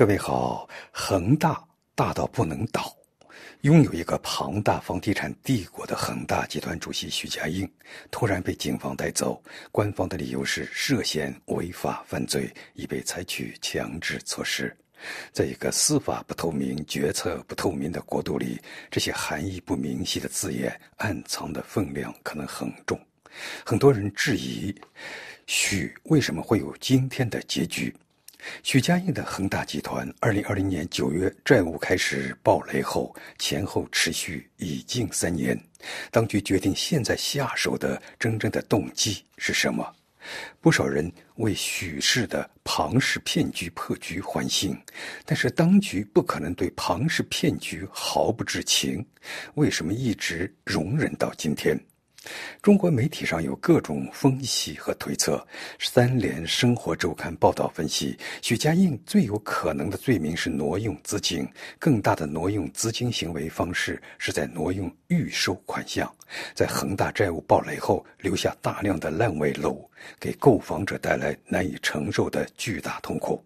各位好，恒大大到不能倒，拥有一个庞大房地产帝国的恒大集团主席许家印，突然被警方带走。官方的理由是涉嫌违法犯罪，已被采取强制措施。在一个司法不透明、决策不透明的国度里，这些含义不明晰的字眼，暗藏的分量可能很重。很多人质疑许为什么会有今天的结局。许家印的恒大集团，二零二零年九月债务开始暴雷后，前后持续已近三年。当局决定现在下手的真正的动机是什么？不少人为许氏的庞氏骗局破局欢心，但是当局不可能对庞氏骗局毫不知情，为什么一直容忍到今天？中国媒体上有各种分析和推测。三联生活周刊报道分析，许家印最有可能的罪名是挪用资金，更大的挪用资金行为方式是在挪用预售款项。在恒大债务暴雷后，留下大量的烂尾楼，给购房者带来难以承受的巨大痛苦。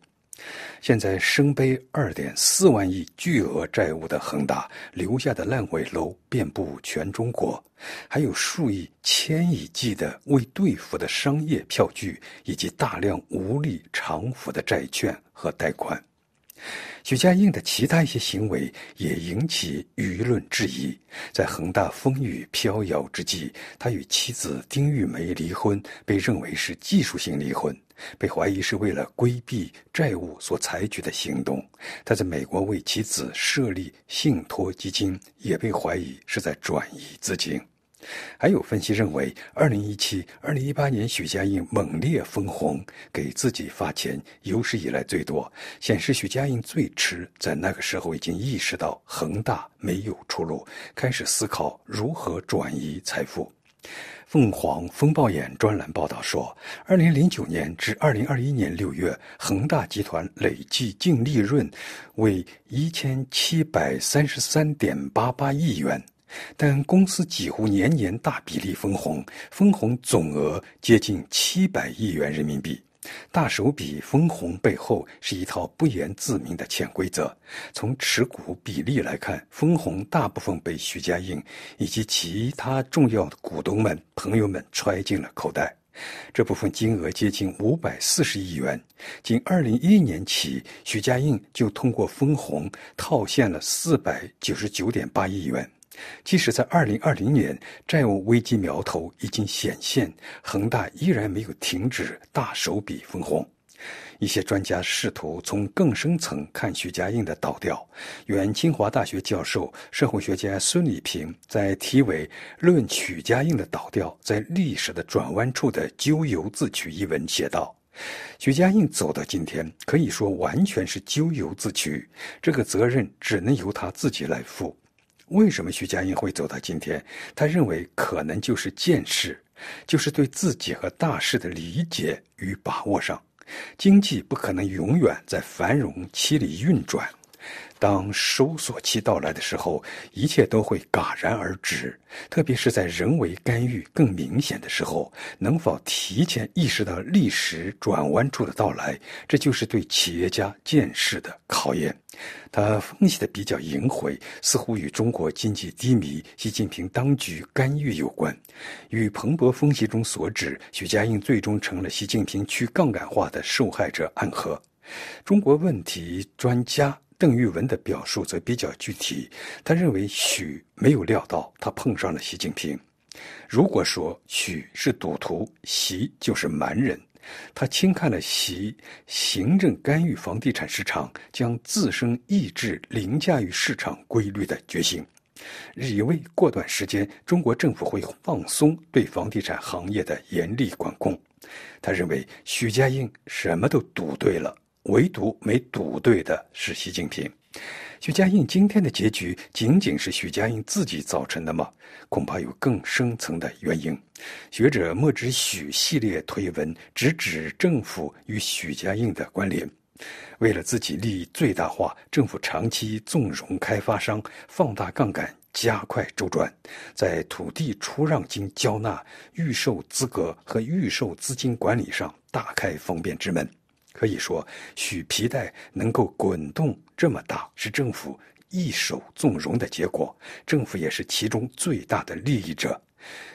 现在身背二点四万亿巨额债务的恒大，留下的烂尾楼遍布全中国，还有数亿千亿计的未兑付的商业票据，以及大量无力偿付的债券和贷款。许家印的其他一些行为也引起舆论质疑。在恒大风雨飘摇之际，他与妻子丁玉梅离婚，被认为是技术性离婚。被怀疑是为了规避债务所采取的行动。他在美国为其子设立信托基金，也被怀疑是在转移资金。还有分析认为，二零一七、二零一八年许家印猛烈分红给自己发钱，有史以来最多，显示许家印最迟在那个时候已经意识到恒大没有出路，开始思考如何转移财富。凤凰风暴眼专栏报道说，二零零九年至二零二一年六月，恒大集团累计净利润为一千七百三十三点八八亿元，但公司几乎年年大比例分红，分红总额接近七百亿元人民币。大手笔分红背后是一套不言自明的潜规则。从持股比例来看，分红大部分被徐家印以及其他重要的股东们、朋友们揣进了口袋。这部分金额接近五百四十亿元。仅二零一一年起，徐家印就通过分红套现了四百九十九点八亿元。即使在2020年，债务危机苗头已经显现，恒大依然没有停止大手笔分红。一些专家试图从更深层看许家印的倒掉。原清华大学教授、社会学家孙立平在题为《论许家印的倒掉在历史的转弯处的咎由自取》一文写道：“许家印走到今天，可以说完全是咎由自取，这个责任只能由他自己来负。”为什么徐家印会走到今天？他认为可能就是见识，就是对自己和大事的理解与把握上。经济不可能永远在繁荣期里运转。当收缩期到来的时候，一切都会戛然而止。特别是在人为干预更明显的时候，能否提前意识到历史转弯处的到来，这就是对企业家见识的考验。他分析的比较隐晦，似乎与中国经济低迷、习近平当局干预有关。与彭博分析中所指，许家印最终成了习近平去杠杆化的受害者暗合。中国问题专家。邓玉文的表述则比较具体。他认为许没有料到他碰上了习近平。如果说许是赌徒，习就是蛮人，他轻看了习行政干预房地产市场、将自身意志凌驾于市场规律的决心，以为过段时间中国政府会放松对房地产行业的严厉管控。他认为许家印什么都赌对了。唯独没赌对的是习近平，许家印今天的结局仅仅是许家印自己造成的吗？恐怕有更深层的原因。学者莫之许系列推文直指政府与许家印的关联。为了自己利益最大化，政府长期纵容开发商放大杠杆、加快周转，在土地出让金交纳、预售资格和预售资金管理上大开方便之门。可以说，许皮带能够滚动这么大，是政府一手纵容的结果。政府也是其中最大的利益者。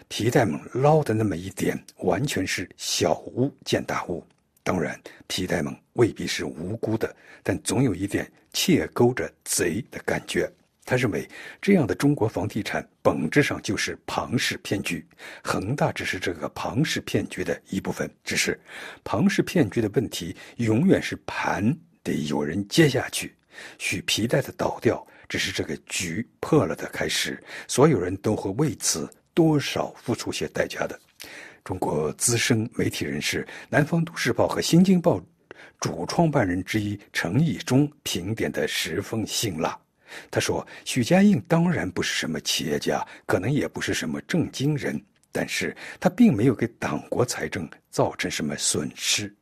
皮带们捞的那么一点，完全是小巫见大巫。当然，皮带们未必是无辜的，但总有一点窃钩者贼的感觉。他认为，这样的中国房地产本质上就是庞氏骗局，恒大只是这个庞氏骗局的一部分。只是庞氏骗局的问题，永远是盘得有人接下去，许皮带的倒掉，只是这个局破了的开始，所有人都会为此多少付出些代价的。中国资深媒体人士、南方都市报和新京报主创办人之一程义中评点的十分辛辣。他说：“许家印当然不是什么企业家，可能也不是什么正经人，但是他并没有给党国财政造成什么损失。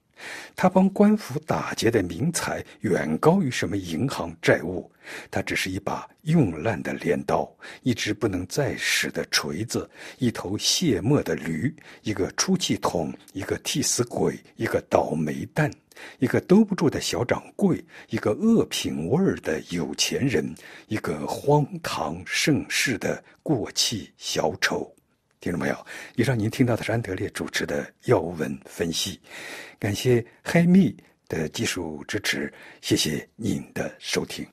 他帮官府打劫的民财远高于什么银行债务。他只是一把用烂的镰刀，一只不能再使的锤子，一头卸磨的驴，一个出气筒，一个替死鬼，一个倒霉蛋。”一个兜不住的小掌柜，一个恶品味儿的有钱人，一个荒唐盛世的过气小丑。听众朋友，以上您听到的是安德烈主持的要闻分析，感谢嗨蜜的技术支持，谢谢您的收听。